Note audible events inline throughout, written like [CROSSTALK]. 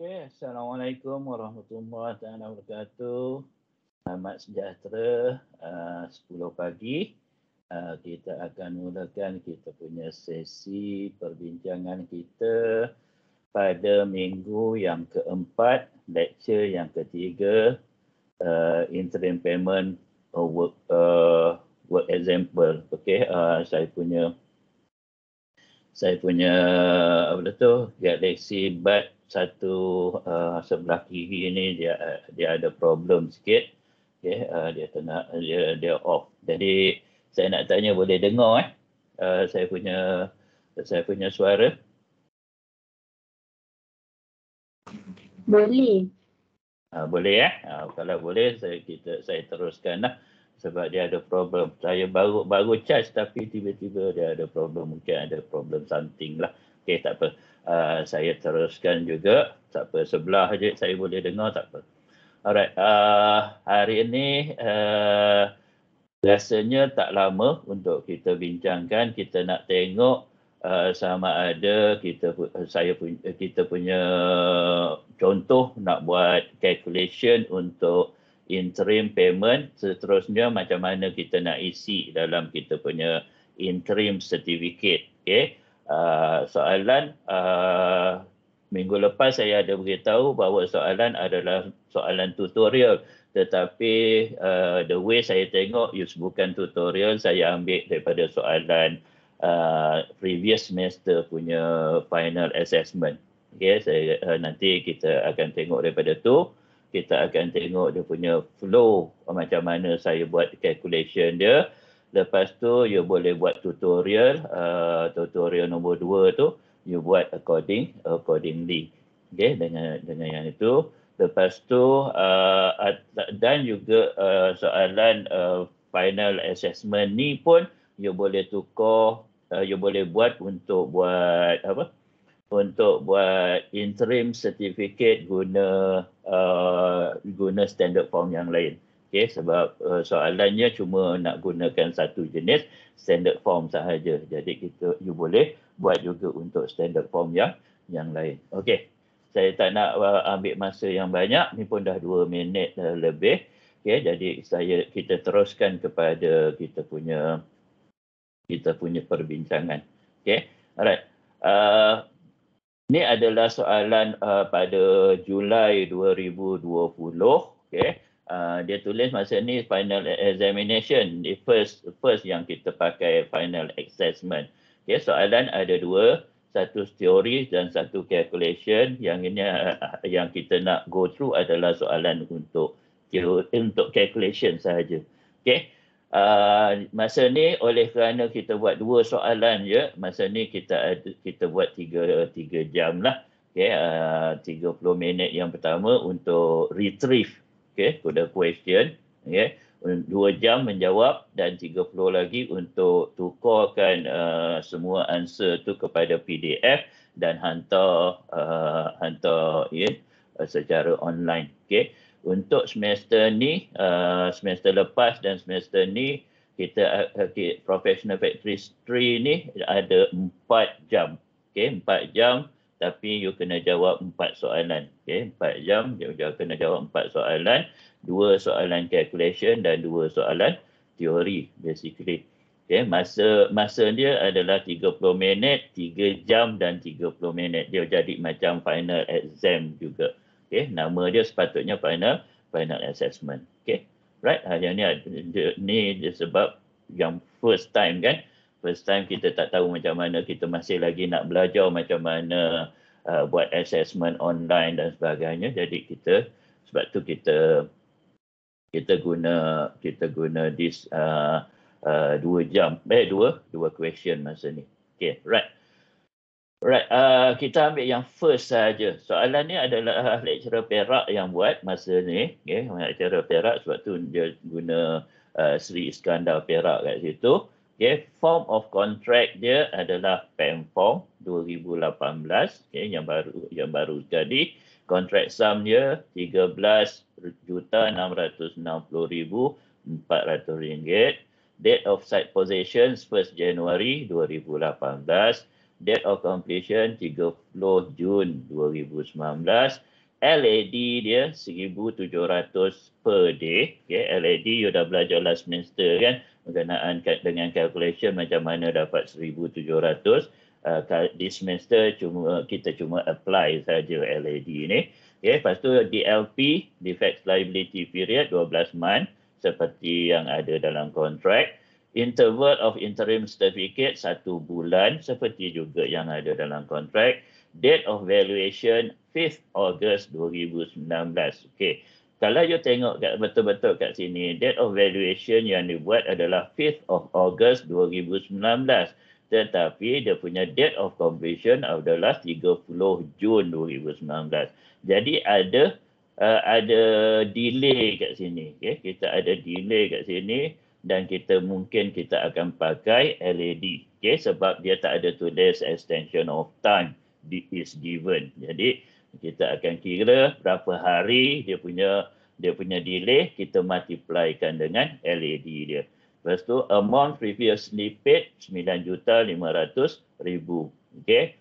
Okey, Assalamualaikum warahmatullahi wabarakatuh. Selamat sejahtera uh, 10 pagi. Uh, kita akan mulakan kita punya sesi perbincangan kita pada minggu yang keempat, lecture yang ketiga uh, interim payment uh, work uh, work example. Okey, uh, saya punya saya punya apa tu Galaxy Bud satu uh, sebelah kiri ni dia dia ada problem sikit. Okey, uh, dia tengah dia dia off. Jadi saya nak tanya boleh dengar eh uh, saya punya saya punya suara? Boleh. Uh, boleh eh? Uh, kalau boleh saya kita saya teruskanlah sebab dia ada problem. Saya baru baru charge tapi tiba-tiba dia ada problem. Mungkin ada problem something lah. Okey, tak apa. Ah, saya teruskan juga. Tak apa, sebelah je saya boleh dengar, tak apa. Alright, uh, hari ini uh, ah, rasanya tak lama untuk kita bincangkan, kita nak tengok uh, sama ada kita saya kita punya contoh nak buat calculation untuk interim payment seterusnya macam mana kita nak isi dalam kita punya interim certificate okey Ah, soalan uh, minggu lepas saya ada beritahu bahawa soalan adalah soalan tutorial tetapi uh, the way saya tengok ia bukan tutorial saya ambil daripada soalan uh, previous semester punya final assessment okey saya uh, nanti kita akan tengok daripada tu kita akan tengok dia punya flow macam mana saya buat calculation dia uh, Lepas tu you boleh buat tutorial, uh, tutorial nombor dua tu you buat according accordingly. Okey dengan dengan yang itu. Lepas tu uh, dan juga uh, soalan uh, final assessment ni pun you boleh tukar Uh, you boleh buat untuk buat apa untuk buat interim certificate guna uh, guna standard form yang lain Okay, sebab uh, soalannya cuma nak gunakan satu jenis standard form sahaja. Jadi kita you boleh buat juga untuk standard form yang yang lain. Okey. Saya tak nak uh, ambil masa yang banyak. Ni pun dah 2 minit uh, lebih. Okey, jadi saya kita teruskan kepada kita punya kita punya perbincangan. Okey. Alright. Uh, ini adalah soalan uh, pada Julai 2020. Okey. Uh, dia tulis masa ni final examination the first first yang kita pakai final assessment okey soalan ada dua satu teori dan satu calculation yang ini uh, yang kita nak go through adalah soalan untuk teori, eh, untuk calculation sahaja Okay, uh, masa ni oleh kerana kita buat dua soalan je masa ni kita kita buat tiga tiga jam lah Okay, uh, 30 minit yang pertama untuk retrieve Okay, kode question. Okey, dua jam menjawab dan 30 lagi untuk tukarkan uh, semua answer tu kepada PDF dan hantar uh, hantar ya yeah, uh, secara online. Okay, Untuk semester ni, uh, semester lepas dan semester ni kita uh, okay, professional factory 3 ni ada empat jam. Okay, empat jam tapi you kena jawab empat soalan. Okay, empat jam you jawab, kena jawab empat soalan. Dua soalan calculation dan dua soalan teori basically. Okay, masa masa dia adalah 30 minit, 3 jam dan 30 minit. Dia jadi macam final exam juga. Okay, nama dia sepatutnya final final assessment. Okay, right? Ha, yang ni, ni sebab yang first time kan, first time kita tak tahu macam mana kita masih lagi nak belajar macam mana uh, buat assessment online dan sebagainya jadi kita sebab tu kita kita guna kita guna this uh, uh, dua jam eh dua dua question masa ni okay right Right, uh, kita ambil yang first saja. Soalan ni adalah uh, lecturer Perak yang buat masa ni. Okay, lecturer Perak sebab tu dia guna uh, Sri Iskandar Perak kat situ. Okay, form of contract dia adalah PEM form 2018 okay, yang baru yang baru jadi. contract sum dia 13 juta 660,400 ringgit. Date of site possession 1 Januari 2018. Date of completion 30 Jun 2019. LAD dia 1,700 per day. Okay, LAD you dah belajar last semester kan berkenaan dengan calculation macam mana dapat 1,700. Uh, ah, semester cuma, kita cuma apply saja LAD ni. Okay, lepas tu DLP, Defect Liability Period 12 month seperti yang ada dalam kontrak. Interval of Interim Certificate 1 bulan seperti juga yang ada dalam kontrak. Date of valuation 5 August 2019. Okey. Kalau you tengok kat betul-betul kat sini, date of valuation yang dibuat adalah 5th of August 2019. Tetapi dia punya date of completion adalah 30 Jun 2019. Jadi ada uh, ada delay kat sini. Okey. Kita ada delay kat sini dan kita mungkin kita akan pakai LED. Okey. Sebab dia tak ada today's extension of time is given. Jadi kita akan kira berapa hari dia punya dia punya delay kita multiplykan dengan LAD dia. Lepas tu amount previously paid 9 juta 500 ribu. Okay.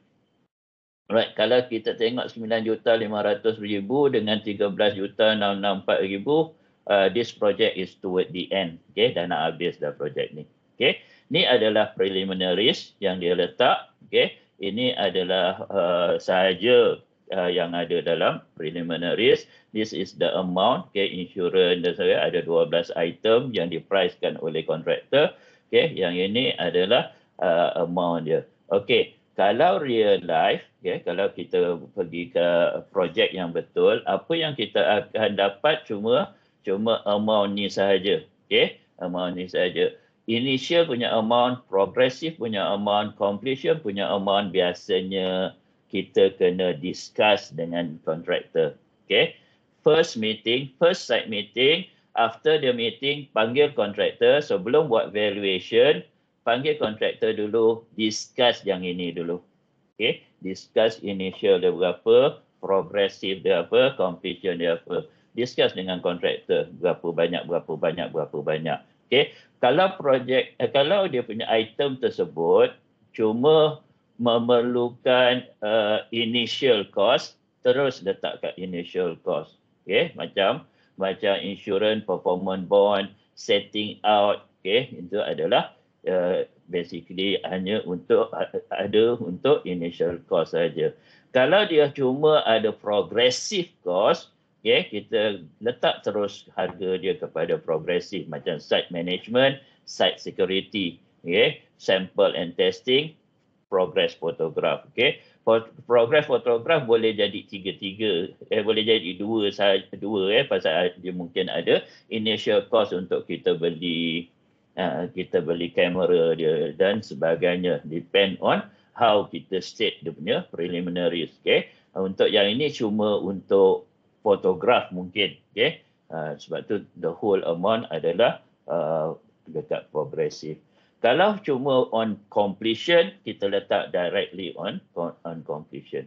Right. Kalau kita tengok 9 juta 500 ribu dengan 13 juta 664 ribu, uh, this project is toward the end. Okay. Dah nak habis dah project ni. Okay. Ni adalah preliminaries yang dia letak. Okay ini adalah uh, sahaja uh, yang ada dalam preliminaries. This is the amount, okay, insurance dan sebagainya. Ada 12 item yang dipricekan oleh kontraktor. Okay, yang ini adalah uh, amount dia. Okay, kalau real life, okay, kalau kita pergi ke projek yang betul, apa yang kita akan dapat cuma cuma amount ni sahaja. Okay, amount ni sahaja initial punya amount, progressive punya amount, completion punya amount biasanya kita kena discuss dengan contractor. Okay. First meeting, first site meeting, after the meeting, panggil contractor sebelum buat valuation, panggil contractor dulu, discuss yang ini dulu. Okay. Discuss initial dia berapa, progressive dia apa, completion dia apa. Discuss dengan contractor berapa banyak, berapa banyak, berapa banyak. Okey, kalau projek eh, kalau dia punya item tersebut cuma memerlukan uh, initial cost, terus letak kat initial cost. Okey, macam macam insurance performance bond, setting out, okey, itu adalah uh, basically hanya untuk ada untuk initial cost saja. Kalau dia cuma ada progressive cost, okay, ya, kita letak terus harga dia kepada progresif macam site management, site security, okay, ya, sample and testing, progress photograph. Okay. Progress photograph boleh jadi tiga-tiga, eh, boleh jadi dua sahaja, dua eh, pasal dia mungkin ada initial cost untuk kita beli kita beli kamera dia dan sebagainya depend on how kita state dia punya okay. okey untuk yang ini cuma untuk fotograf mungkin. Okay. Uh, sebab tu the whole amount adalah uh, dekat progressive. Kalau cuma on completion, kita letak directly on on completion.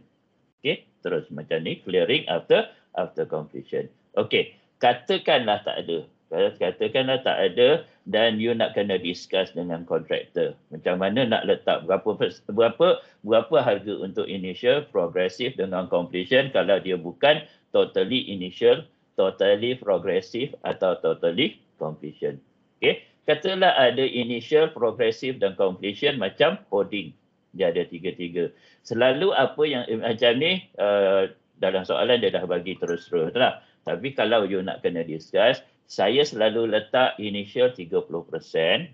Okay. Terus macam ni, clearing after after completion. Okay. Katakanlah tak ada katakanlah tak ada dan you nak kena discuss dengan kontraktor macam mana nak letak berapa berapa berapa harga untuk initial progressive dengan completion kalau dia bukan totally initial totally progressive atau totally completion Okay, katalah ada initial progressive dan completion macam holding dia ada tiga-tiga selalu apa yang eh, macam ni uh, dalam soalan dia dah bagi terus-terus lah tapi kalau you nak kena discuss saya selalu letak initial 30%,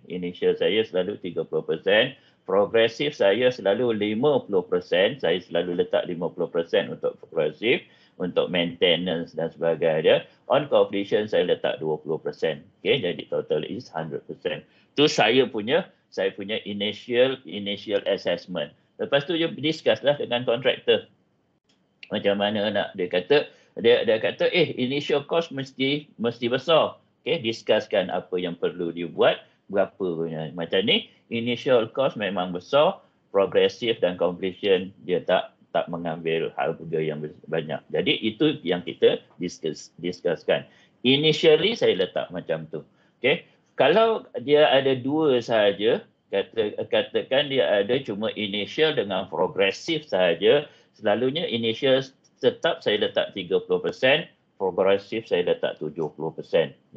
initial saya selalu 30%, Progressive saya selalu 50%, saya selalu letak 50% untuk progressive, untuk maintenance dan sebagainya. On completion saya letak 20%. Okay, jadi total is 100%. Tu saya punya saya punya initial initial assessment. Lepas tu dia discuss lah dengan kontraktor. Macam mana nak dia kata dia dia kata eh initial cost mesti mesti besar okey discusskan apa yang perlu dibuat berapa punya macam ni initial cost memang besar progresif dan completion dia tak tak mengambil hal harga yang banyak jadi itu yang kita discuss discusskan initially saya letak macam tu okey kalau dia ada dua sahaja kata katakan dia ada cuma initial dengan progresif sahaja selalunya initial tetap saya letak 30%, progressive saya letak 70%.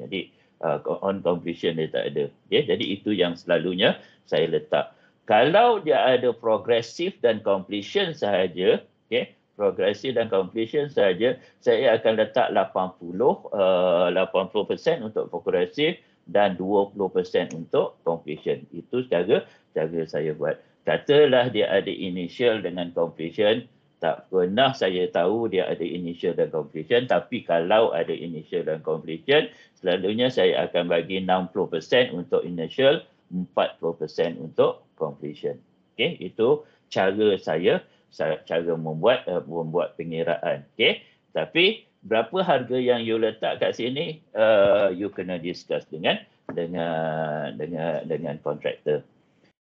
Jadi uh, on completion dia tak ada. Yeah, jadi itu yang selalunya saya letak. Kalau dia ada progressive dan completion sahaja, okay, progressive dan completion sahaja, saya akan letak 80%, uh, 80% untuk progressive dan 20% untuk completion. Itu secara, secara saya buat. Katalah dia ada initial dengan completion, tak pernah saya tahu dia ada initial dan completion tapi kalau ada initial dan completion selalunya saya akan bagi 60% untuk initial 40% untuk completion okey itu cara saya cara membuat uh, membuat pengiraan okey tapi berapa harga yang you letak kat sini uh, you kena discuss dengan dengan dengan dengan contractor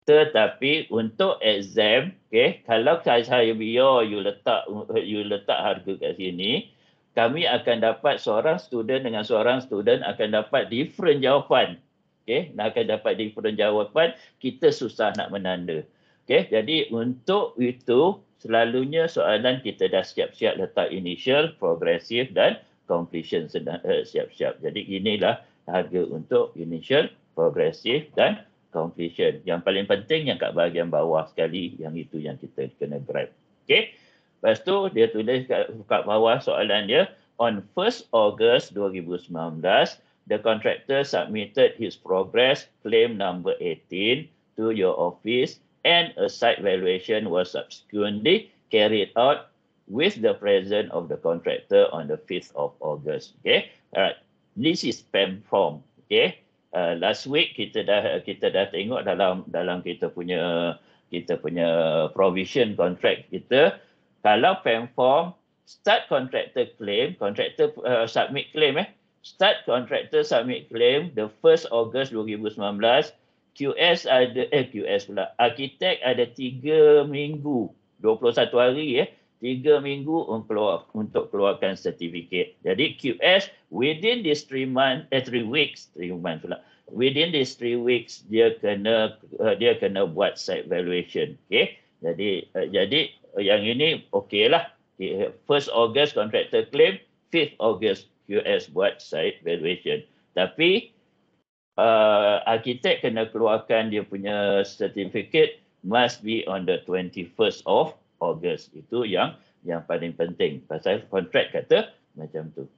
tetapi untuk exam okey kalau saya saya bio you letak you letak harga kat sini kami akan dapat seorang student dengan seorang student akan dapat different jawapan okey nak akan dapat different jawapan kita susah nak menanda okey jadi untuk itu selalunya soalan kita dah siap-siap letak initial progressive dan completion eh, siap-siap jadi inilah harga untuk initial progressive dan completion. Yang paling penting yang kat bahagian bawah sekali, yang itu yang kita kena grab. Okay. Lepas tu dia tulis kat, kat bawah soalan dia, on 1st August 2019, the contractor submitted his progress claim number 18 to your office and a site valuation was subsequently carried out with the presence of the contractor on the 5th of August. Okay. Alright. This is PEM form. Okay uh, last week kita dah kita dah tengok dalam dalam kita punya kita punya provision contract kita kalau PEM form start contractor claim contractor uh, submit claim eh start contractor submit claim the 1st August 2019 QS ada eh QS pula architect ada 3 minggu 21 hari eh tiga minggu untuk keluarkan sertifikat. Jadi QS within this three month, eh, three weeks, three month pula. Within this three weeks, dia kena uh, dia kena buat site valuation. Okay. Jadi uh, jadi eh, yang ini okey lah. First August contractor claim, fifth August QS buat site valuation. Tapi uh, arkitek kena keluarkan dia punya sertifikat must be on the 21st of August. Itu yang yang paling penting. Pasal kontrak kata macam tu.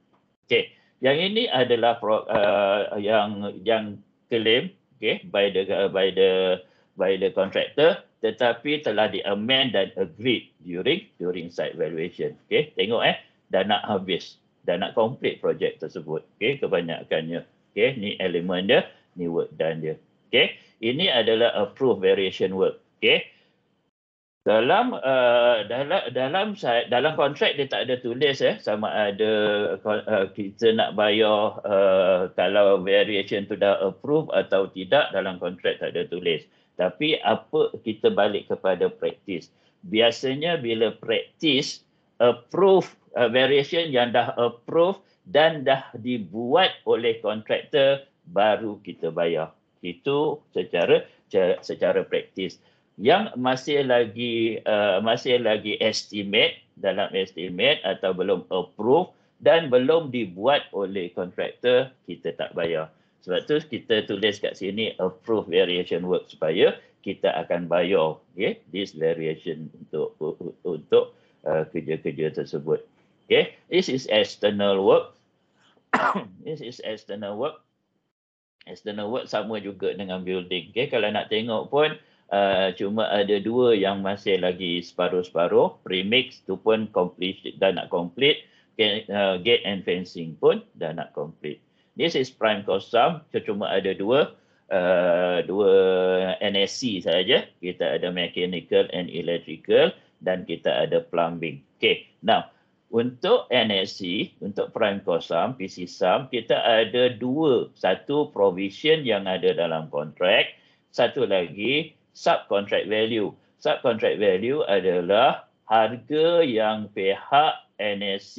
Okey. Yang ini adalah pro, uh, yang yang claim okey by the uh, by the by the contractor tetapi telah di amend dan agreed during during site valuation. Okey, tengok eh dah nak habis, dah nak complete projek tersebut. Okey, kebanyakannya. Okey, ni elemen dia, ni work done dia. Okey, ini adalah approved variation work. Okey, dalam uh, dalam dalam saya dalam kontrak dia tak ada tulis ya eh, sama ada uh, kita nak bayar uh, kalau variation tu dah approve atau tidak dalam kontrak tak ada tulis tapi apa kita balik kepada praktis biasanya bila praktis approve uh, variation yang dah approve dan dah dibuat oleh kontraktor baru kita bayar itu secara, secara praktis yang masih lagi uh, masih lagi estimate dalam estimate atau belum approve dan belum dibuat oleh kontraktor kita tak bayar. Sebab tu kita tulis kat sini approve variation work supaya kita akan bayar okay, this variation untuk untuk uh, kerja-kerja tersebut. Okay. This is external work. [COUGHS] this is external work. External work sama juga dengan building. Okay. Kalau nak tengok pun, Uh, cuma ada dua yang masih lagi separuh-separuh. Premix tu pun complete, dah nak complete. Gate, uh, gate and fencing pun dah nak complete. This is prime cost sum. Cuma ada dua uh, dua NSC saja. Kita ada mechanical and electrical dan kita ada plumbing. Okay, now untuk NSC, untuk prime cost sum, PC sum, kita ada dua. Satu provision yang ada dalam kontrak. Satu lagi subcontract value. Subcontract value adalah harga yang pihak NSC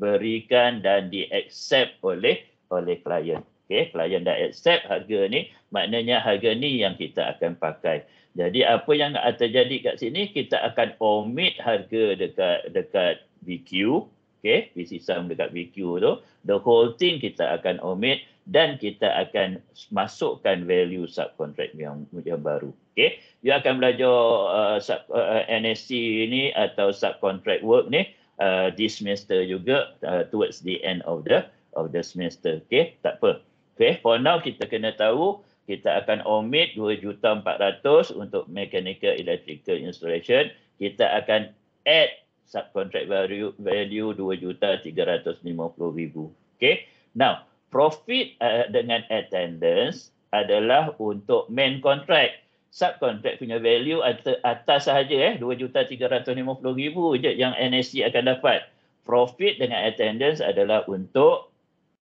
berikan dan di-accept oleh oleh klien. Okey, klien dah accept harga ni, maknanya harga ni yang kita akan pakai. Jadi apa yang terjadi kat sini kita akan omit harga dekat dekat BQ Okay, PC sum dekat VQ tu. The whole thing kita akan omit dan kita akan masukkan value subcontract yang, yang baru. Okay, you akan belajar uh, sub, uh, NSC ni atau subcontract work ni uh, this semester juga uh, towards the end of the of the semester. Okay, tak apa. Okay, for now kita kena tahu kita akan omit 2,400 untuk mechanical electrical installation. Kita akan add Subcontract value value dua juta tiga ratus lima puluh ribu. Okay. Now, profit uh, dengan attendance adalah untuk main contract. Subcontract punya value atas sahaja eh dua juta tiga ratus lima puluh ribu je yang NSC akan dapat. Profit dengan attendance adalah untuk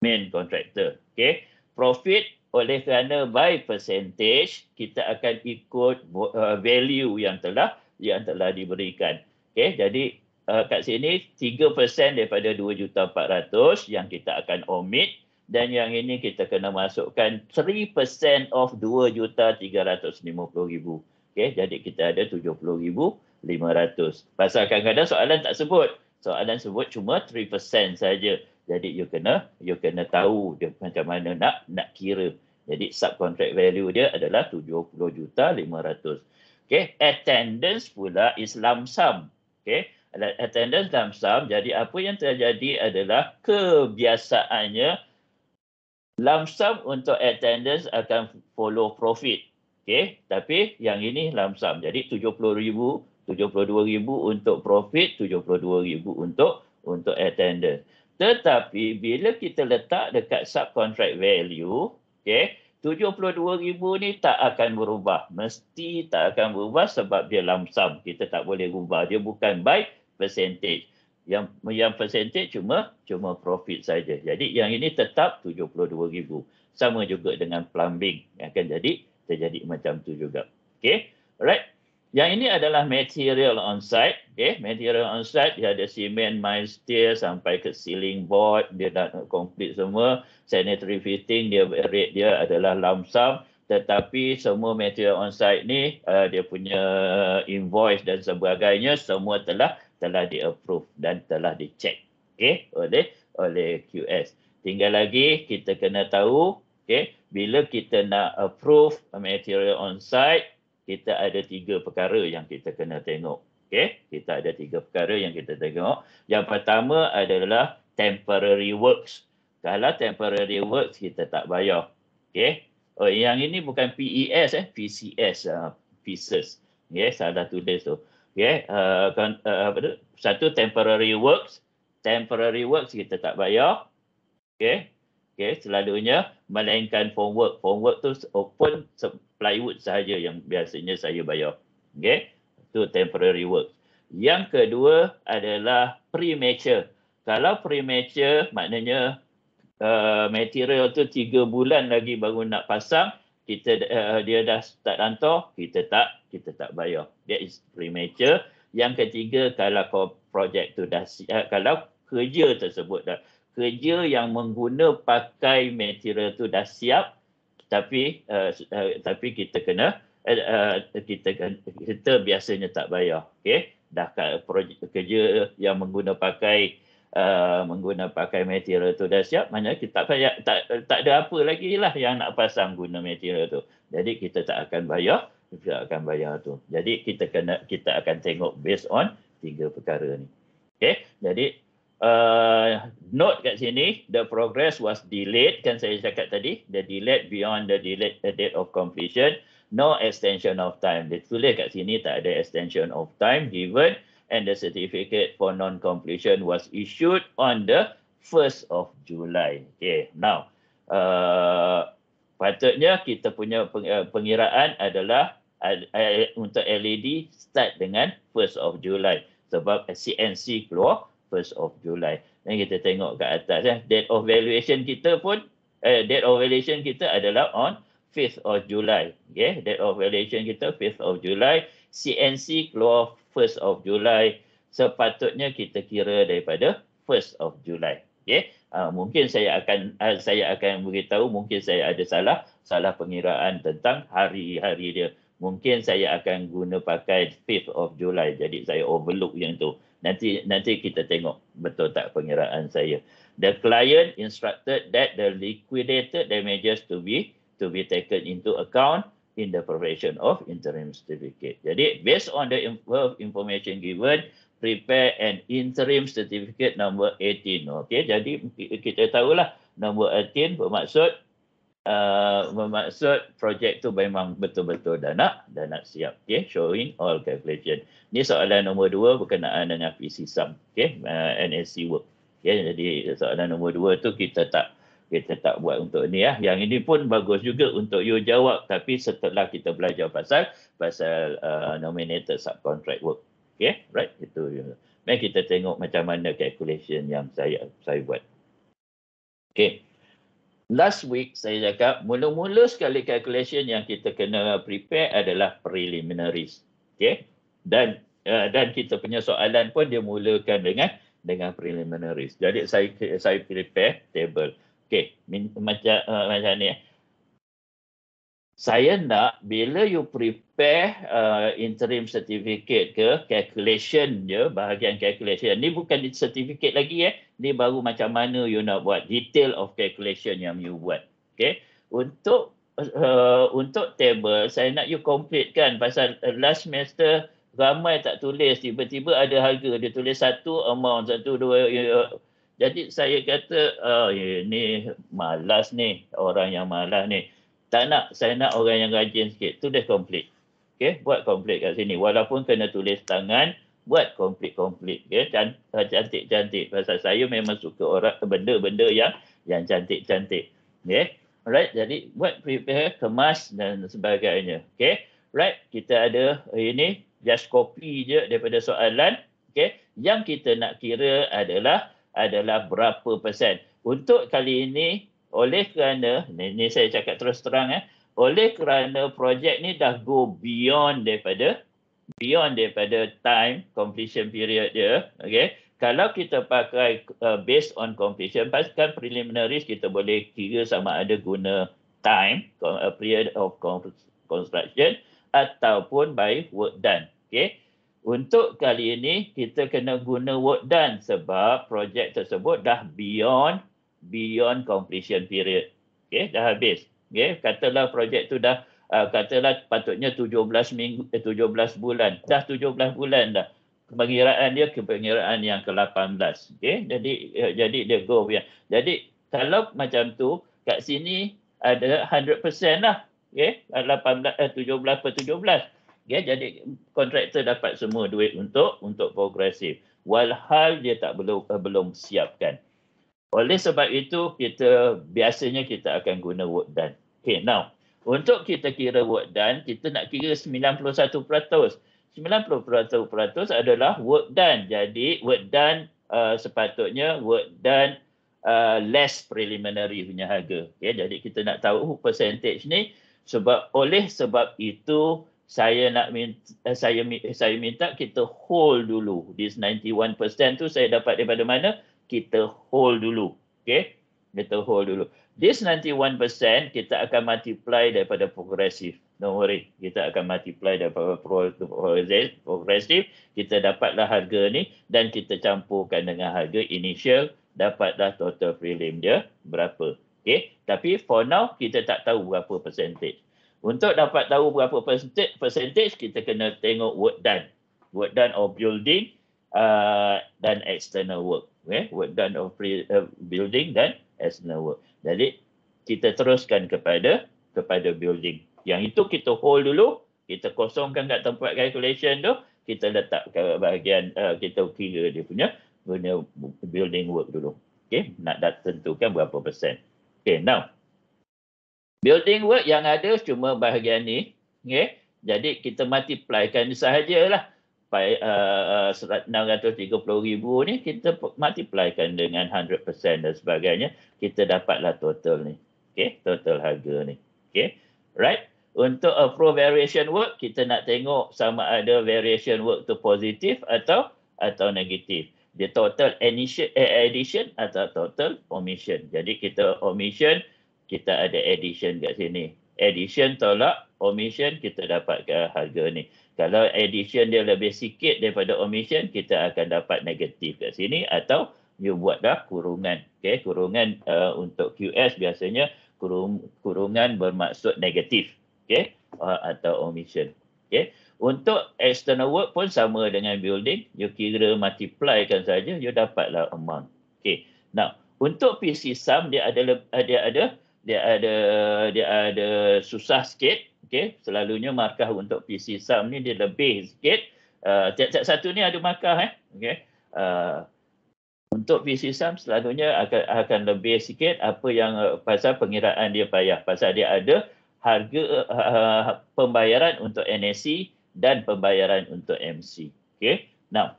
main contractor. Okay. Profit oleh kerana by percentage kita akan ikut uh, value yang telah yang telah diberikan. Okay, jadi uh, kat sini 3% daripada 2 juta 400 yang kita akan omit dan yang ini kita kena masukkan 3% of 2 juta 350 ribu. Okay, jadi kita ada ribu 70,500. Pasal kadang-kadang soalan tak sebut. Soalan sebut cuma 3% saja. Jadi you kena you kena tahu dia macam mana nak nak kira. Jadi subcontract value dia adalah juta 70,500. Okay, attendance pula Islam sum. Okay, attendance lamsam jadi apa yang terjadi adalah kebiasaannya lamsam untuk attendance akan follow profit okey tapi yang ini lamsam jadi 70000 72000 untuk profit 72000 untuk untuk attendance tetapi bila kita letak dekat sub contract value okey 72000 ni tak akan berubah mesti tak akan berubah sebab dia lamsam kita tak boleh ubah dia bukan baik percentage. Yang yang percentage cuma cuma profit saja. Jadi yang ini tetap 72,000. Sama juga dengan plumbing. Yang akan jadi terjadi macam tu juga. Okay. Alright. Yang ini adalah material on site. Okay. Material on site. Dia ada semen, main steel sampai ke ceiling board. Dia dah complete semua. Sanitary fitting. Dia rate dia adalah lump sum. Tetapi semua material on site ni uh, dia punya invoice dan sebagainya semua telah telah di approve dan telah dicek okay, oleh oleh QS tinggal lagi kita kena tahu okay, bila kita nak approve material on site kita ada tiga perkara yang kita kena tengok okay, kita ada tiga perkara yang kita tengok yang pertama adalah temporary works kalau temporary works kita tak bayar okay, oh yang ini bukan PES eh PCS uh, ah, pieces okey salah tulis tu so. Yeah, uh, uh, apa tu? Satu temporary works, temporary works kita tak bayar. Okay, okay. Selalunya melainkan form work, form work tu open plywood saja yang biasanya saya bayar. Okay, itu temporary works. Yang kedua adalah premature. Kalau premature maknanya uh, material tu tiga bulan lagi baru nak pasang, kita uh, dia dah start rantau, kita tak kita tak bayar. That is premature. Yang ketiga kalau projek tu dah uh, kalau kerja tersebut dah kerja yang mengguna pakai material tu dah siap tapi uh, uh, tapi kita kena uh, kita kita biasanya tak bayar okey dah projek kerja yang mengguna pakai Uh, menggunakan pakai material tu dah siap maknanya kita tak payah tak tak ada apa lagi lah yang nak pasang guna material tu jadi kita tak akan bayar kita akan bayar tu jadi kita kena kita akan tengok based on tiga perkara ni okey jadi uh, note kat sini the progress was delayed kan saya cakap tadi the delayed beyond the delayed the date of completion no extension of time dia tulis kat sini tak ada extension of time given and the certificate for non-completion was issued on the 1st of July. Okay, now, uh, patutnya kita punya uh, pengiraan adalah uh, untuk LED start dengan 1st of July sebab CNC keluar 1st of July. Dan kita tengok kat atas, ya. date of valuation kita pun, uh, date of valuation kita adalah on 5th of July. Okay, date of valuation kita 5th of July. CNC keluar 1st of July sepatutnya kita kira daripada 1st of July okey uh, mungkin saya akan uh, saya akan beritahu mungkin saya ada salah salah pengiraan tentang hari-hari dia mungkin saya akan guna pakai 5th of July jadi saya overlook yang tu nanti nanti kita tengok betul tak pengiraan saya the client instructed that the liquidated damages to be to be taken into account in the provision of interim certificate. Jadi, based on the information given, prepare an interim certificate number 18. Okay, jadi kita tahulah number 18 bermaksud Uh, bermaksud projek tu memang betul-betul dah nak dah nak siap okay? showing all calculation ni soalan nombor dua berkenaan dengan PC sum okay? uh, NSC work okay? jadi soalan nombor dua tu kita tak kita tak buat untuk ni lah. Yang ini pun bagus juga untuk you jawab tapi setelah kita belajar pasal pasal uh, nominated subcontract work. Okay, right? Itu. Mari kita tengok macam mana calculation yang saya saya buat. Okay. Last week saya cakap mula-mula sekali calculation yang kita kena prepare adalah preliminaries. Okay. Dan uh, dan kita punya soalan pun dia mulakan dengan dengan preliminaries. Jadi saya saya prepare table. Okay, min- macam uh, macam ni. Eh. Saya nak bila you prepare uh, interim certificate ke calculation je bahagian calculation. Ni bukan certificate lagi eh. Ni baru macam mana you nak buat detail of calculation yang you buat. Okay? Untuk uh, untuk table saya nak you complete kan pasal last semester ramai tak tulis tiba-tiba ada harga dia tulis satu amount satu dua uh, jadi saya kata oh, ini ya, malas ni orang yang malas ni. Tak nak saya nak orang yang rajin sikit. Tulis komplit. okay? buat komplit kat sini. Walaupun kena tulis tangan, buat komplit-komplit. Okey, ah, cantik-cantik. Pasal saya memang suka orang benda-benda yang yang cantik-cantik. okay? Right? jadi buat prepare, kemas dan sebagainya. okay? Right, kita ada eh, ini just copy je daripada soalan. okay? Yang kita nak kira adalah adalah berapa persen. Untuk kali ini, oleh kerana, ini, ini saya cakap terus terang, eh, oleh kerana projek ni dah go beyond daripada beyond daripada time completion period dia. Okay. Kalau kita pakai uh, based on completion, pastikan preliminary kita boleh kira sama ada guna time, uh, period of construction ataupun by work done. Okay. Untuk kali ini kita kena guna work done sebab projek tersebut dah beyond beyond completion period. Okey, dah habis. Okey, katalah projek tu dah uh, katalah patutnya 17 minggu eh, 17 bulan. Dah 17 bulan dah. Pengiraan dia kepengiraan yang ke-18. Okey, jadi eh, jadi dia go yeah. Jadi kalau macam tu kat sini ada 100% lah. Okey, 18 eh, 17 per 17 ya jadi kontraktor dapat semua duit untuk untuk progresif walhal dia tak belum eh, belum siapkan oleh sebab itu kita biasanya kita akan guna work done okay now untuk kita kira work done kita nak kira 91% 90% adalah work done jadi work done uh, sepatutnya work done Uh, less preliminary punya harga. Okay, jadi kita nak tahu percentage ni sebab oleh sebab itu saya nak minta, eh, saya eh, saya minta kita hold dulu this 91% tu saya dapat daripada mana kita hold dulu okey kita hold dulu this 91% kita akan multiply daripada progressive. No worry kita akan multiply daripada progressive. kita dapatlah harga ni dan kita campurkan dengan harga initial dapatlah total prelim dia berapa okey tapi for now kita tak tahu berapa percentage untuk dapat tahu berapa percentage, percentage kita kena tengok work done. Work done of building uh, dan external work. Okay? Work done of pre, uh, building dan external work. Jadi kita teruskan kepada kepada building. Yang itu kita hold dulu, kita kosongkan kat tempat calculation tu, kita letak ke bahagian uh, kita kira dia punya punya building work dulu. okay, nak dah tentukan berapa persen. Okay, now Building work yang ada cuma bahagian ni. Okay. Jadi kita multiplykan sahajalah. RM630,000 uh, uh ni kita multiplykan dengan 100% dan sebagainya. Kita dapatlah total ni. Okay. Total harga ni. Okay. Right. Untuk approve variation work, kita nak tengok sama ada variation work tu positif atau atau negatif. Dia total addition, eh, addition atau total omission. Jadi kita omission kita ada addition kat sini. Addition tolak omission kita dapat ke harga ni. Kalau addition dia lebih sikit daripada omission kita akan dapat negatif kat sini atau you buat dah kurungan. Okey, kurungan uh, untuk QS biasanya kurung, kurungan bermaksud negatif. Okey, uh, atau omission. Okey. Untuk external work pun sama dengan building, you kira multiplykan saja you dapatlah amount. Okey. Now, untuk PC sum dia ada ada ada dia ada dia ada susah sikit okey selalunya markah untuk PC sum ni dia lebih sikit tiap-tiap uh, satu ni ada markah eh okey uh, untuk PC sum selalunya akan akan lebih sikit apa yang eh, pasal pengiraan dia payah pasal dia ada harga uh, pembayaran untuk NSC dan pembayaran untuk MC okey now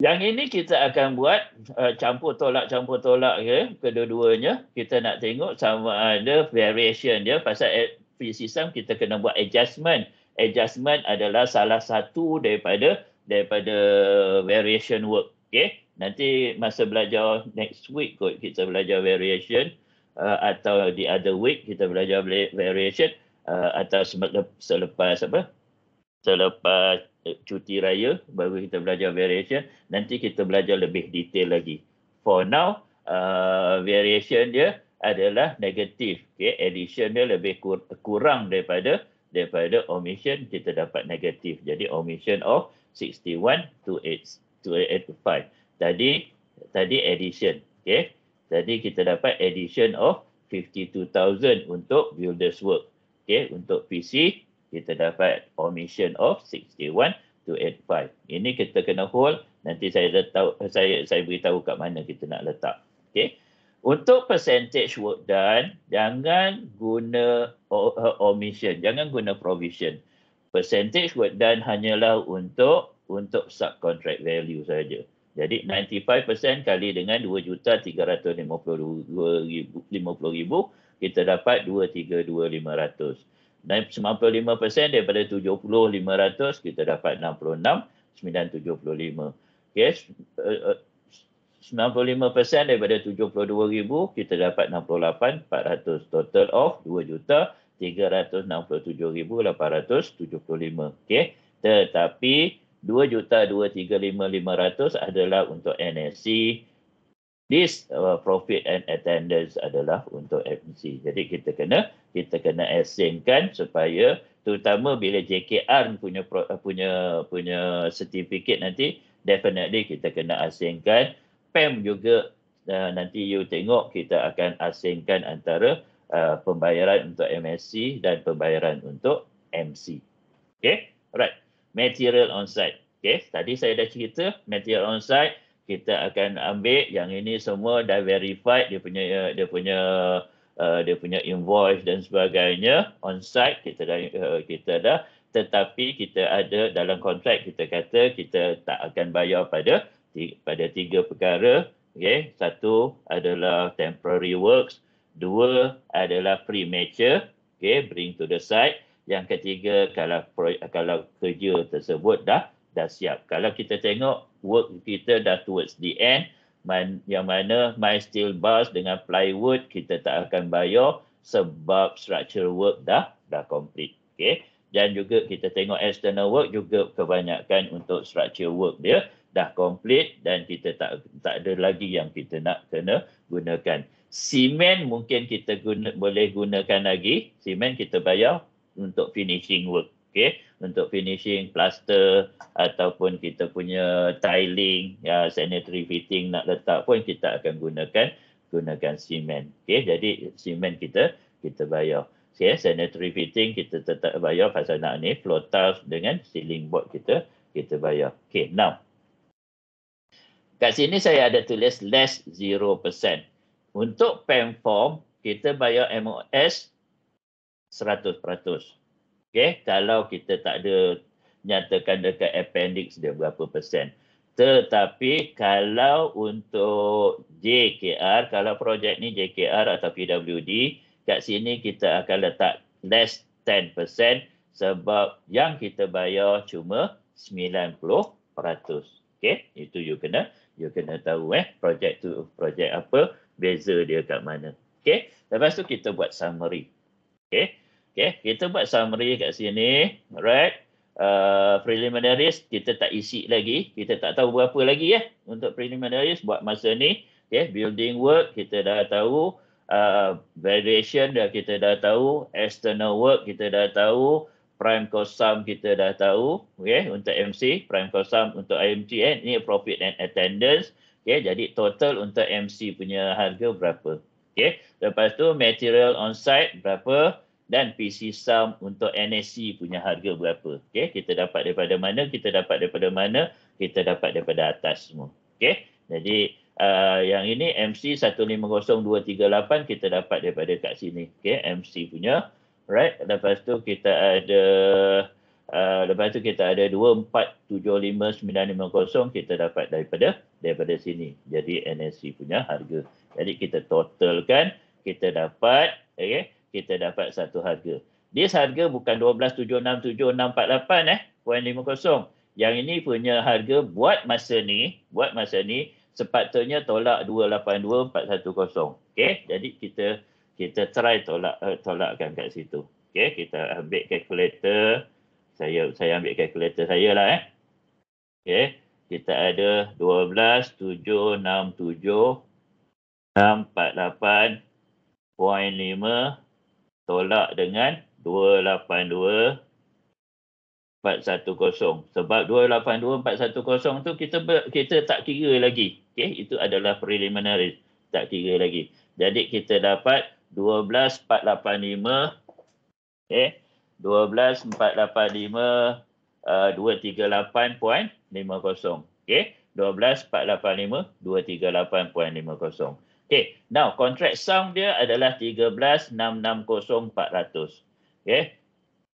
yang ini kita akan buat uh, campur tolak campur tolak ya kedua-duanya kita nak tengok sama ada variation dia pasal free system kita kena buat adjustment. Adjustment adalah salah satu daripada daripada variation work. Okey. Nanti masa belajar next week kot kita belajar variation uh, atau the other week kita belajar variation uh, atau selepas apa selepas eh, cuti raya baru kita belajar variation nanti kita belajar lebih detail lagi for now uh, variation dia adalah negatif okay addition dia lebih kur kurang daripada daripada omission kita dapat negatif jadi omission of 61 to 8 to 8 to 5 tadi tadi addition okay tadi kita dapat addition of 52000 untuk builders work okay untuk pc kita dapat omission of 61.285. Ini kita kena hold. Nanti saya letak, saya saya beritahu kat mana kita nak letak. Okay. Untuk percentage work done, jangan guna omission. Jangan guna provision. Percentage work done hanyalah untuk untuk subcontract value saja. Jadi 95% kali dengan juta ribu kita dapat 232,500 dan 95% daripada 70 kita dapat 66,975. 975 95% daripada 72000 kita dapat 68400. total of 2 juta 367875 okey tetapi 2 juta 235500 adalah untuk NSC this uh, profit and attendance adalah untuk FNC jadi kita kena kita kena asingkan supaya terutama bila JKR eh, punya punya punya sertifikat nanti definitely kita kena asingkan PEM juga uh, nanti you tengok kita akan asingkan antara uh, pembayaran untuk MSC dan pembayaran untuk MC. Okay, right. Material on site. Okay, tadi saya dah cerita material on site kita akan ambil yang ini semua dah verified dia punya dia punya uh, dia punya invoice dan sebagainya on site kita dah uh, kita dah tetapi kita ada dalam kontrak kita kata kita tak akan bayar pada pada tiga perkara okey satu adalah temporary works dua adalah premature okey bring to the site yang ketiga kalau kalau kerja tersebut dah dah siap kalau kita tengok work kita dah towards the end Man, yang mana my steel bars dengan plywood kita tak akan bayar sebab structure work dah dah complete. Okay. Dan juga kita tengok external work juga kebanyakan untuk structure work dia dah complete dan kita tak tak ada lagi yang kita nak kena gunakan. Semen mungkin kita guna, boleh gunakan lagi. Semen kita bayar untuk finishing work. Okay, untuk finishing plaster ataupun kita punya tiling ya sanitary fitting nak letak pun kita akan gunakan gunakan simen Okay, jadi simen kita kita bayar okey sanitary fitting kita tetap bayar pasal nak ni floor tiles dengan ceiling board kita kita bayar Okay, now kat sini saya ada tulis less 0% untuk pan form kita bayar MOS 100% Okay, kalau kita tak ada nyatakan dekat appendix dia berapa persen. Tetapi kalau untuk JKR, kalau projek ni JKR atau PWD, kat sini kita akan letak less 10% sebab yang kita bayar cuma 90%. Okay, itu you kena you kena tahu eh projek tu projek apa, beza dia kat mana. Okay, lepas tu kita buat summary. Okay. Okay, kita buat summary kat sini. Alright. Uh, preliminaries kita tak isi lagi. Kita tak tahu berapa lagi ya untuk preliminaries buat masa ni. Okay, building work kita dah tahu. Uh, variation dah kita dah tahu. External work kita dah tahu. Prime cost sum kita dah tahu. Okay, untuk MC. Prime cost sum untuk IMT. Eh? Ini profit and attendance. Okay, jadi total untuk MC punya harga berapa. Okay, lepas tu material on site Berapa dan PC sum untuk NSC punya harga berapa. Okey, kita dapat daripada mana, kita dapat daripada mana, kita dapat daripada atas semua. Okey, jadi uh, yang ini MC 150238 kita dapat daripada kat sini. Okey, MC punya. Right, lepas tu kita ada uh, lepas tu kita ada 2475950 kita dapat daripada daripada sini. Jadi NSC punya harga. Jadi kita totalkan kita dapat okey kita dapat satu harga. Dia harga bukan 12767648 eh, 0.50. Yang ini punya harga buat masa ni, buat masa ni sepatutnya tolak 282410. Okey, jadi kita kita try tolak uh, tolakkan kat situ. Okey, kita ambil kalkulator. Saya saya ambil kalkulator saya lah eh. Okey, kita ada 12767648 point 5 tolak dengan 282410 sebab 282410 tu kita kita tak kira lagi okey itu adalah preliminary tak kira lagi jadi kita dapat 12485 okey 12485 uh, 238.50 okey 12485 238.50 Okay, now contract sum dia adalah 13660400. Okay,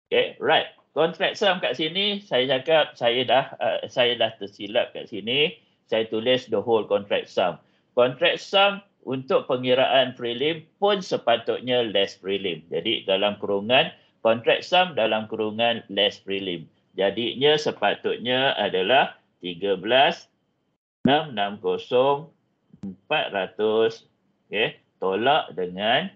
okay, right. Contract sum kat sini saya cakap saya dah uh, saya dah tersilap kat sini. Saya tulis the whole contract sum. Contract sum untuk pengiraan prelim pun sepatutnya less prelim. Jadi dalam kurungan contract sum dalam kurungan less prelim. Jadinya sepatutnya adalah 13660400. 400 okey tolak dengan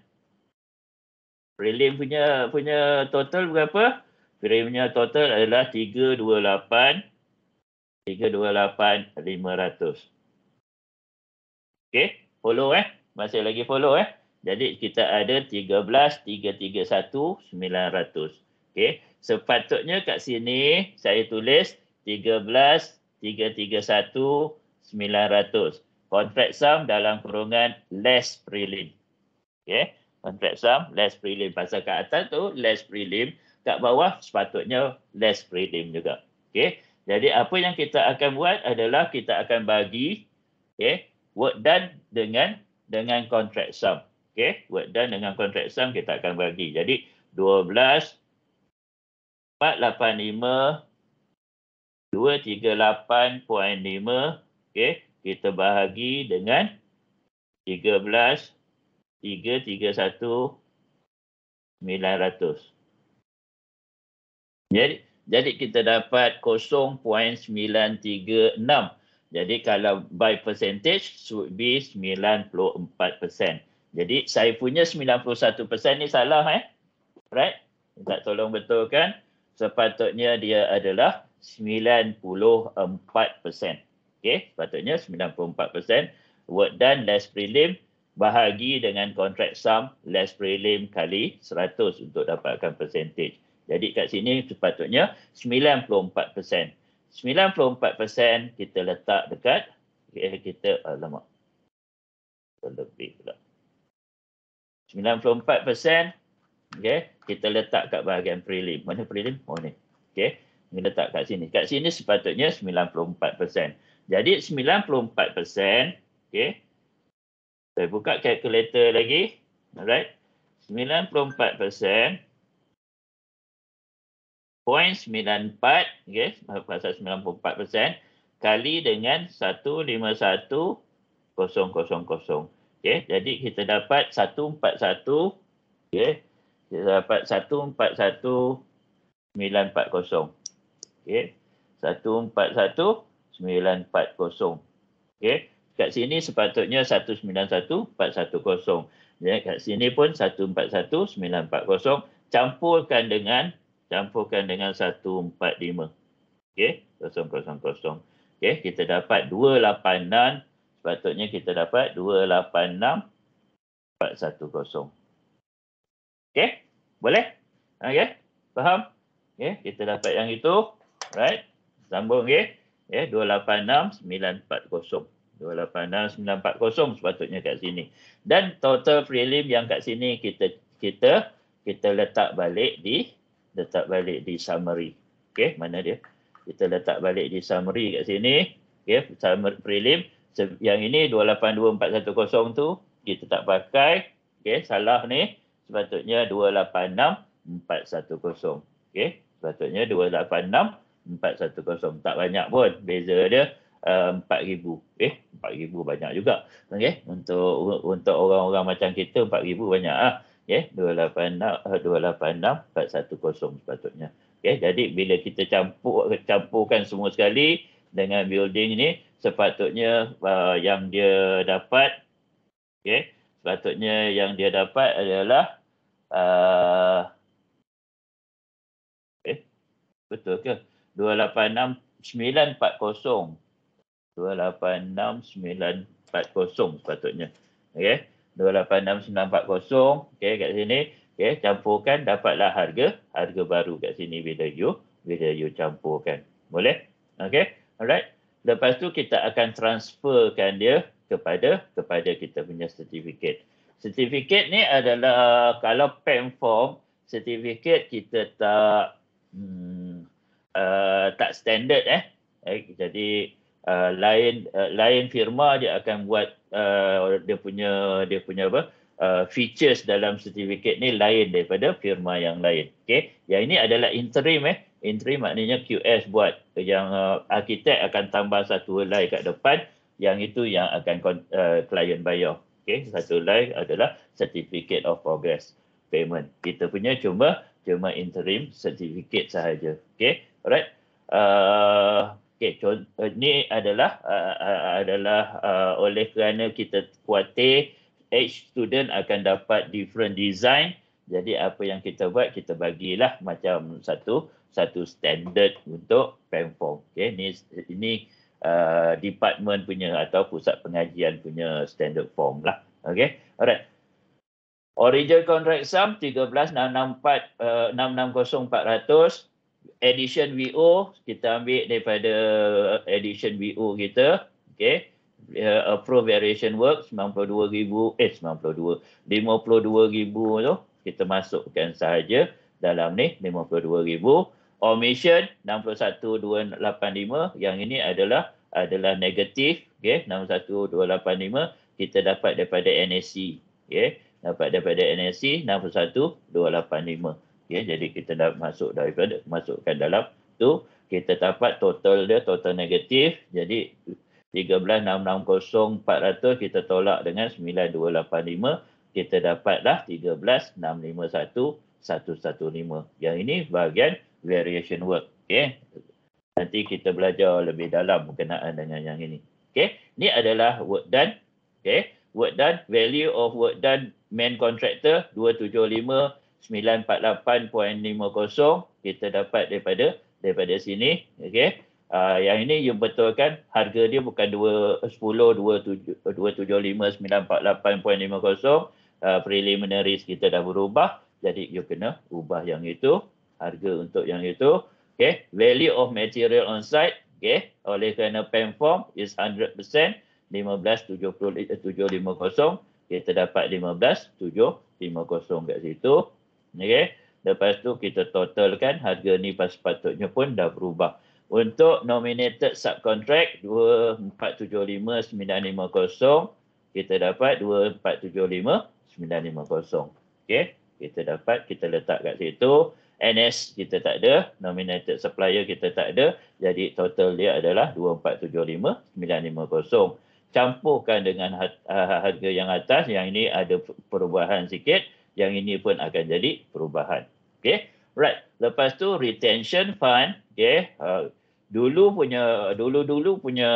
prelim punya punya total berapa prelim punya total adalah 328 328 500 okey follow eh masih lagi follow eh jadi kita ada 13 331 900 okey sepatutnya kat sini saya tulis 13 331 900 contract sum dalam kurungan less prelim. okay? contract sum less prelim pasal kat atas tu less prelim, kat bawah sepatutnya less prelim juga. okay? Jadi apa yang kita akan buat adalah kita akan bagi okay? work done dengan dengan contract sum. okay? work done dengan contract sum kita akan bagi. Jadi 12 485 238.5 okey kita bahagi dengan 13 331 900 jadi jadi kita dapat 0.936 jadi kalau by percentage should be 94% jadi saya punya 91% ni salah eh right minta tolong betulkan sepatutnya dia adalah 94% Okay, sepatutnya 94% work done less prelim bahagi dengan contract sum less prelim kali 100 untuk dapatkan percentage. Jadi kat sini sepatutnya 94%. 94% kita letak dekat okay, eh, kita alamak. Lebih pula. 94% okay, kita letak kat bahagian prelim. Mana prelim? Oh ni. Okay. Kita letak kat sini. Kat sini sepatutnya 94%. Jadi 94%, Okay, Saya buka kalkulator lagi. Alright. 94% 0.94, okey. Pasal 94% kali dengan 151000. Okey, jadi kita dapat 141, okey. Kita dapat 141940. Okey. 141 1941. Okey, kat sini sepatutnya 191410. Ya, kat sini pun 141940 campurkan dengan campurkan dengan 145. Okey, 000. Okey, kita dapat 286 sepatutnya kita dapat 286410. Okey, boleh? Okey, faham? Okey, kita dapat yang itu. Right? Sambung okey ya 286940 286940 sepatutnya kat sini dan total prelim yang kat sini kita kita kita letak balik di letak balik di summary okey mana dia kita letak balik di summary kat sini okey summary prelim yang ini 282410 tu kita tak pakai okey salah ni sepatutnya 286410 okey sepatutnya 286 4110 tak banyak pun beza dia uh, 4000 eh 4000 eh, banyak juga okay? untuk untuk orang-orang macam kita 4000 banyak ah okey 286 286 eh, sepatutnya okay? jadi bila kita campur campurkan semua sekali dengan building ni sepatutnya uh, yang dia dapat okay? sepatutnya yang dia dapat adalah uh, eh betul ke 286940 sepatutnya. Okey. 286940 okey kat sini. Okey, campurkan dapatlah harga harga baru kat sini bila you bila you campurkan. Boleh? Okey. Alright. Lepas tu kita akan transferkan dia kepada kepada kita punya sertifikat. Sertifikat ni adalah kalau PEM form, certificate kita tak hmm, Uh, tak standard eh. eh jadi uh, lain uh, lain firma dia akan buat uh, dia punya dia punya apa uh, features dalam sertifikat ni lain daripada firma yang lain. Okey. Yang ini adalah interim eh. Interim maknanya QS buat yang uh, arkitek akan tambah satu helai kat depan yang itu yang akan uh, client bayar. Okey, satu helai adalah certificate of progress payment. Kita punya cuma cuma interim certificate sahaja. Okey. Alright. Uh, okay, contoh uh, ni adalah uh, uh, adalah uh, oleh kerana kita kuatir each student akan dapat different design. Jadi apa yang kita buat kita bagilah macam satu satu standard untuk form Okay, ini ini Uh, department punya atau pusat pengajian punya standard form lah. Okay, alright. Original contract sum 13664 uh, 660400 edition VO kita ambil daripada edition VO kita okey uh, approved variation work 92000 eh 92 52000 tu kita masukkan saja dalam ni 52000 omission 61285 yang ini adalah adalah negatif okey 61285 kita dapat daripada NSC okey dapat daripada NSC 61285 Ya, jadi kita dah masuk daripada masukkan dalam tu kita dapat total dia total negatif jadi 13660 400 kita tolak dengan 9285 kita dapatlah 13651 115 yang ini bahagian variation work Okay, ya. nanti kita belajar lebih dalam berkenaan dengan yang ini Okay, ni adalah work done Okay, work done value of work done main contractor 275 948.50 kita dapat daripada daripada sini okey uh, yang ini you betulkan harga dia bukan 210 275948.50 uh, preliminaries kita dah berubah jadi you kena ubah yang itu harga untuk yang itu okey value of material on site okey oleh kerana pen form is 100% 1570 750 kita dapat 15750 kat situ Okay, Lepas tu kita totalkan harga ni pas patutnya pun dah berubah. Untuk nominated subcontract 2475950 kita dapat 2475950. Okay, Kita dapat kita letak kat situ. NS kita tak ada, nominated supplier kita tak ada. Jadi total dia adalah 2475950. Campurkan dengan ha-, harga yang atas yang ini ada perubahan sikit yang ini pun akan jadi perubahan. Okay, right. Lepas tu retention fund, okay. Uh, dulu punya, dulu-dulu punya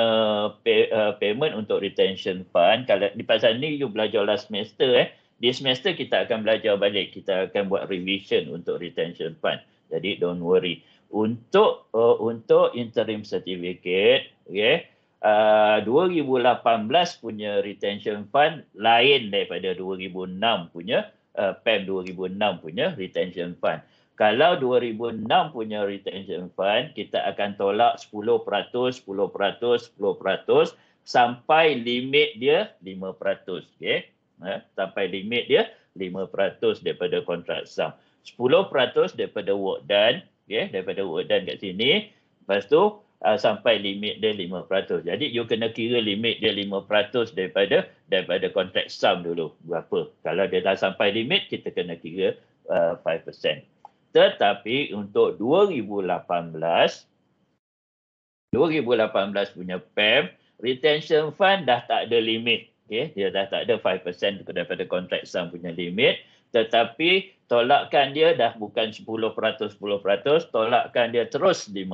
pay, uh, payment untuk retention fund. Kalau di pasal ni, you belajar last semester, eh. Di semester kita akan belajar balik, kita akan buat revision untuk retention fund. Jadi don't worry. Untuk uh, untuk interim certificate, okay. Uh, 2018 punya retention fund lain daripada 2006 punya uh, PEM 2006 punya retention fund. Kalau 2006 punya retention fund, kita akan tolak 10%, 10%, 10% sampai limit dia 5%. Okay? Uh, sampai limit dia 5% daripada kontrak sum. 10% daripada work done. Okay? Daripada work done kat sini. Lepas tu uh, sampai limit dia 5%. Jadi you kena kira limit dia 5% daripada daripada kontrak sum dulu berapa. Kalau dia dah sampai limit kita kena kira uh, 5%. Tetapi untuk 2018 2018 punya PEM retention fund dah tak ada limit. Okay, dia dah tak ada 5% daripada kontrak sum punya limit tetapi tolakkan dia dah bukan 10% 10% tolakkan dia terus 5%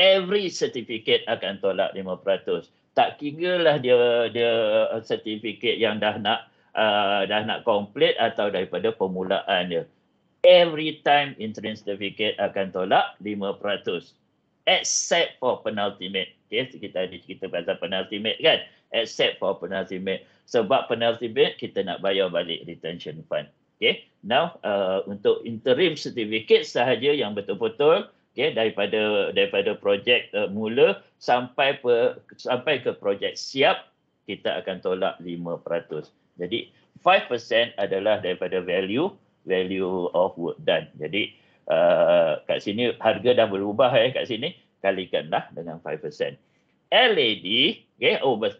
every certificate akan tolak 5%. Tak kira lah dia dia certificate yang dah nak uh, dah nak complete atau daripada permulaan dia. Every time interim certificate akan tolak 5%. Except for penultimate. Okay, kita ada cerita pasal penultimate kan? Except for penultimate. Sebab penultimate, kita nak bayar balik retention fund. Okay, now uh, untuk interim certificate sahaja yang betul-betul Okay, daripada daripada projek uh, mula sampai pe, sampai ke projek siap kita akan tolak 5%. Jadi 5% adalah daripada value value of work done. Jadi uh, kat sini harga dah berubah eh kat sini kalikanlah dengan 5%. LAD okey oh mak,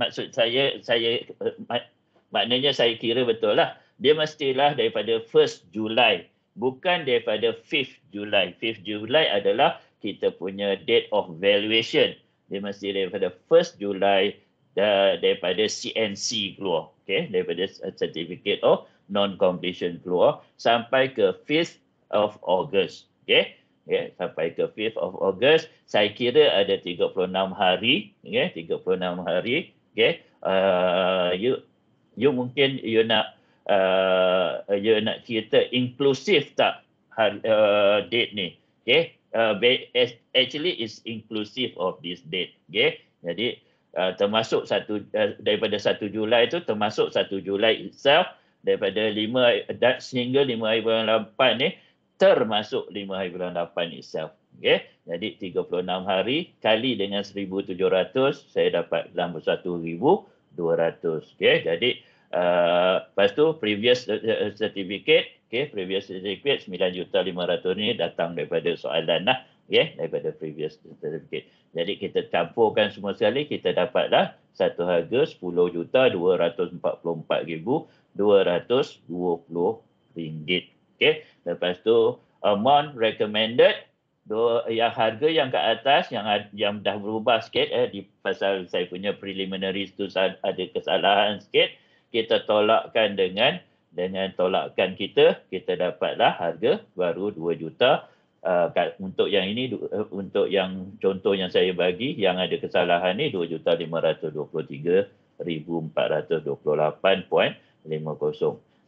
maksud saya saya eh, mak, maknanya saya kira betul lah dia mestilah daripada 1 Julai 2022 bukan daripada 5th Julai. 5th Julai adalah kita punya date of valuation. Dia mesti daripada 1st Julai daripada CNC keluar. Okay? Daripada uh, Certificate of Non-Completion keluar sampai ke 5th of August. Okay? Okay, sampai ke 5th of August, saya kira ada 36 hari. Okay, 36 hari. Okay, uh, you, you mungkin you nak uh, you nak cerita inklusif tak uh, date ni okay? uh, actually is inclusive of this date okay? jadi uh, termasuk satu uh, daripada 1 Julai itu termasuk 1 Julai itself daripada 5 dan sehingga 5 hari bulan 8 ni termasuk 5 hari bulan 8 itself okay? jadi 36 hari kali dengan 1700 saya dapat 61200 okay? jadi Uh, lepas tu previous uh, uh, certificate, okay, previous certificate 9 juta 500 ni datang daripada soalan lah, okay, daripada previous certificate. Jadi kita campurkan semua sekali, kita dapatlah satu harga 10 juta 244,220 ringgit. Okay, lepas tu amount recommended do yang harga yang ke atas yang ha, yang dah berubah sikit eh di pasal saya punya preliminary tu ada kesalahan sikit kita tolakkan dengan dengan tolakkan kita kita dapatlah harga baru 2 juta uh, untuk yang ini uh, untuk yang contoh yang saya bagi yang ada kesalahan ni 2 juta 523428.50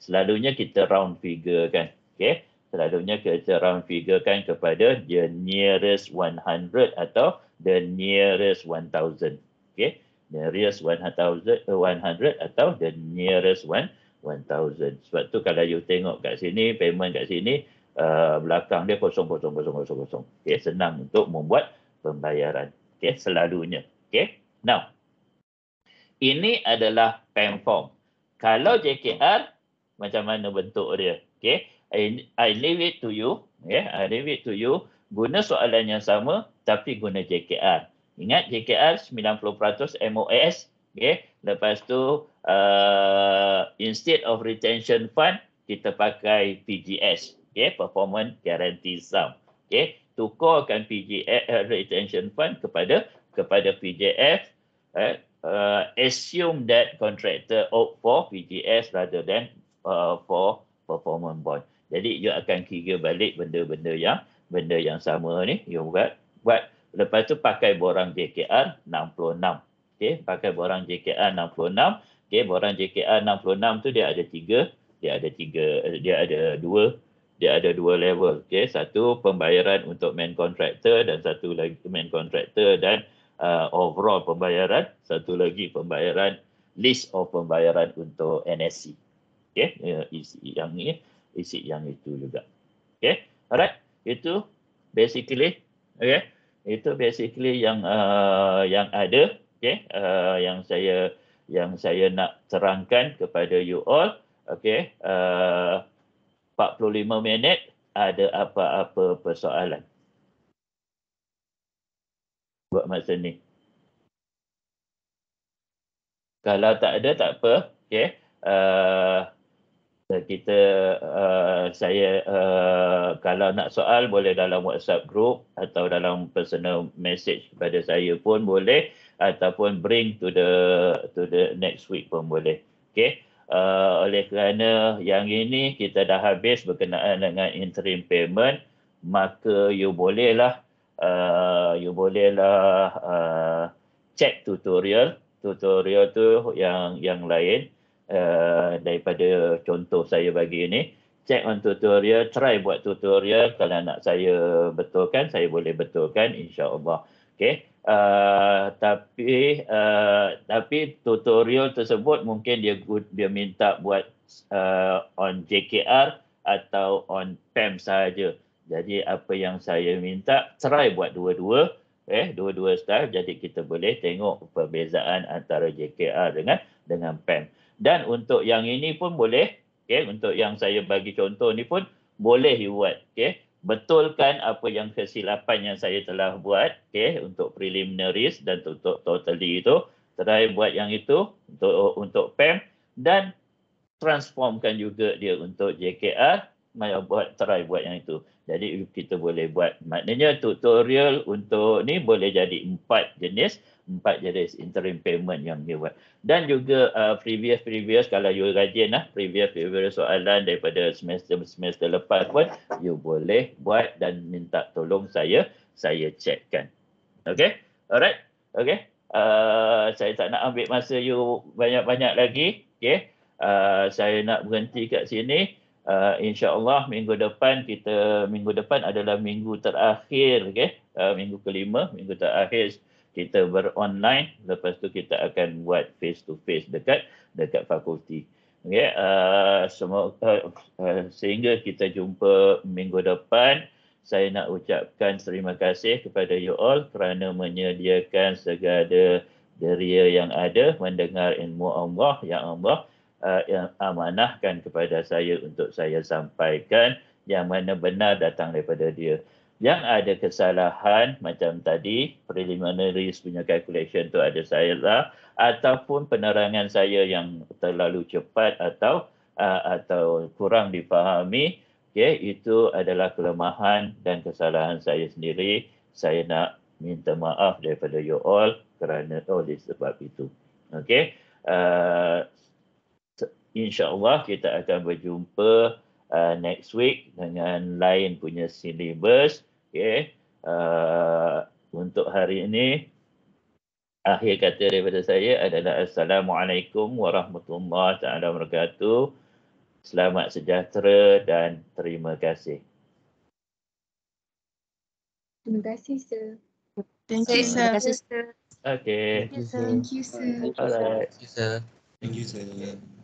selalunya kita round figure kan okey selalunya kita round figure kan kepada the nearest 100 atau the nearest 1000 okey nearest 100, 100 eh, atau the nearest one 1000. Sebab tu kalau you tengok kat sini, payment kat sini, uh, belakang dia kosong, kosong, kosong, kosong, kosong. Okay, senang untuk membuat pembayaran. Okay, selalunya. Okay, now. Ini adalah PAM form. Kalau JKR, macam mana bentuk dia? Okay, I, I leave it to you. Yeah, I leave it to you. Guna soalan yang sama, tapi guna JKR. Ingat JKR 90% MOS. Okay. Lepas tu uh, instead of retention fund kita pakai PGS. Okay. Performance Guarantee Sum. Okay. Tukarkan PGF, uh, eh, retention fund kepada kepada PJF. Uh, eh? assume that contractor opt for PGS rather than uh, for performance bond. Jadi you akan kira balik benda-benda yang benda yang sama ni. You buat buat Lepas tu pakai borang JKR 66. Okey, pakai borang JKR 66. Okey, borang JKR 66 tu dia ada tiga, dia ada tiga, eh, dia ada dua, dia ada dua level. Okey, satu pembayaran untuk main contractor dan satu lagi main contractor dan uh, overall pembayaran, satu lagi pembayaran list of pembayaran untuk NSC. Okey, uh, isi yang ni, isi yang itu juga. Okey, alright, itu basically, okey itu basically yang uh, yang ada okay? uh, yang saya yang saya nak terangkan kepada you all okey uh, 45 minit ada apa-apa persoalan buat masa ni kalau tak ada tak apa okey uh, kita uh, saya uh, kalau nak soal boleh dalam WhatsApp group atau dalam personal message kepada saya pun boleh ataupun bring to the to the next week pun boleh. Okay. Uh, oleh kerana yang ini kita dah habis berkenaan dengan interim payment maka you bolehlah uh, you bolehlah uh, check tutorial tutorial tu yang yang lain Eh, daripada contoh saya bagi ini check on tutorial try buat tutorial kalau nak saya betulkan saya boleh betulkan insyaallah okey uh, tapi uh, tapi tutorial tersebut mungkin dia dia minta buat uh, on JKR atau on PEM saja jadi apa yang saya minta try buat dua-dua eh dua-dua style jadi kita boleh tengok perbezaan antara JKR dengan dengan PEM dan untuk yang ini pun boleh okay? untuk yang saya bagi contoh ni pun boleh you buat okay? betulkan apa yang kesilapan yang saya telah buat okay? untuk preliminaries dan untuk totally itu try buat yang itu untuk untuk pem dan transformkan juga dia untuk JKR mai buat try buat yang itu jadi kita boleh buat maknanya tutorial untuk ni boleh jadi empat jenis empat jenis interim payment yang dia buat. Dan juga uh, previous-previous uh, kalau you rajin lah, previous-previous soalan daripada semester-semester lepas pun you boleh buat dan minta tolong saya, saya checkkan. Okay? Alright? Okay? Uh, saya tak nak ambil masa you banyak-banyak lagi. Okay? Uh, saya nak berhenti kat sini. Uh, InsyaAllah minggu depan kita, minggu depan adalah minggu terakhir. Okay? Uh, minggu kelima, minggu terakhir kita beronline lepas tu kita akan buat face to face dekat dekat fakulti okey uh, semoga uh, uh, sehingga kita jumpa minggu depan saya nak ucapkan terima kasih kepada you all kerana menyediakan segala deria yang ada mendengar ilmu Allah yang Allah uh, yang amanahkan kepada saya untuk saya sampaikan yang mana benar datang daripada dia yang ada kesalahan macam tadi preliminary punya calculation tu ada saya lah, ataupun penerangan saya yang terlalu cepat atau uh, atau kurang dipahami, okey itu adalah kelemahan dan kesalahan saya sendiri saya nak minta maaf daripada you all kerana oleh sebab itu okey uh, insyaallah kita akan berjumpa uh, next week dengan lain punya syllabus Okey. Uh, untuk hari ini, akhir kata daripada saya adalah Assalamualaikum warahmatullahi ta'ala wabarakatuh. Selamat sejahtera dan terima kasih. Terima kasih, sir. Thank you, sir. Terima kasih, sir. Okay. Thank you, sir. Thank you, sir. Thank you, sir. Thank you, sir.